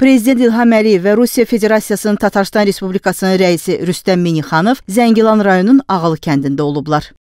Prezident İlham Əliyev və Rusiya Federasiyasının Tatarıstan Respublikasının rəisi Rüstəm Minixanov Zəngilan rayonunun Ağalı kəndində olublar.